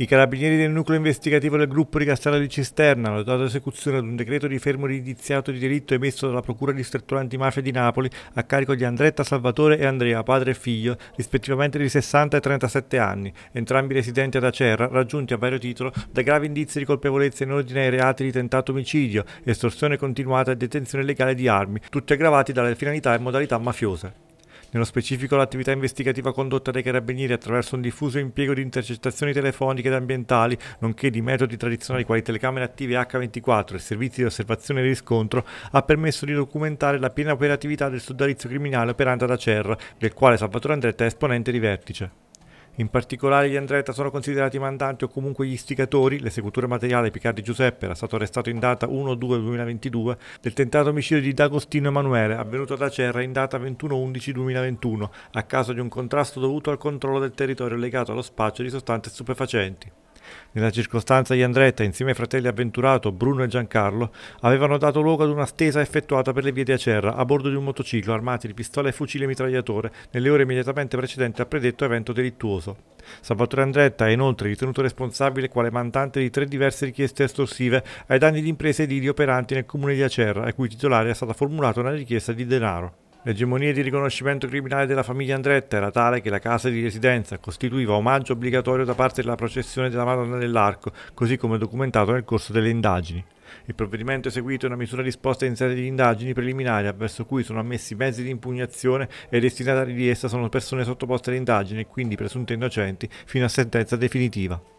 I carabinieri del nucleo investigativo del gruppo di Castello di Cisterna hanno dato esecuzione ad un decreto di fermo indiziato di delitto emesso dalla Procura distrettuale antimafia di Napoli a carico di Andretta Salvatore e Andrea, padre e figlio, rispettivamente di 60 e 37 anni, entrambi residenti ad Acerra, raggiunti a vario titolo da gravi indizi di colpevolezza in ordine ai reati di tentato omicidio, estorsione continuata e detenzione legale di armi, tutti aggravati dalle finalità e modalità mafiose. Nello specifico l'attività investigativa condotta dai carabinieri attraverso un diffuso impiego di intercettazioni telefoniche ed ambientali, nonché di metodi tradizionali quali telecamere attive H24 e servizi di osservazione e riscontro, ha permesso di documentare la piena operatività del sodalizio criminale operante ad Acerra, del quale Salvatore Andretta è esponente di vertice. In particolare gli Andretta sono considerati mandanti o comunque gli istigatori. L'esecutore materiale Picardi Giuseppe era stato arrestato in data 1-2-2022 del tentato omicidio di D'Agostino Emanuele, avvenuto ad Acerra in data 21-11-2021, a causa di un contrasto dovuto al controllo del territorio legato allo spaccio di sostanze stupefacenti. Nella circostanza Andretta, insieme ai fratelli Avventurato, Bruno e Giancarlo, avevano dato luogo ad una stesa effettuata per le vie di Acerra a bordo di un motociclo armati di pistola e fucile mitragliatore nelle ore immediatamente precedenti al predetto evento delittuoso. Salvatore Andretta è inoltre ritenuto responsabile quale mandante di tre diverse richieste estorsive ai danni di imprese edili operanti nel comune di Acerra, ai cui titolare è stata formulata una richiesta di denaro. L'egemonia di riconoscimento criminale della famiglia Andretta era tale che la casa di residenza costituiva omaggio obbligatorio da parte della processione della Madonna dell'Arco, così come documentato nel corso delle indagini. Il provvedimento eseguito è una misura disposta in sede di indagini preliminari avverso cui sono ammessi mezzi di impugnazione e destinatari di essa sono persone sottoposte alle indagini e quindi presunte innocenti fino a sentenza definitiva.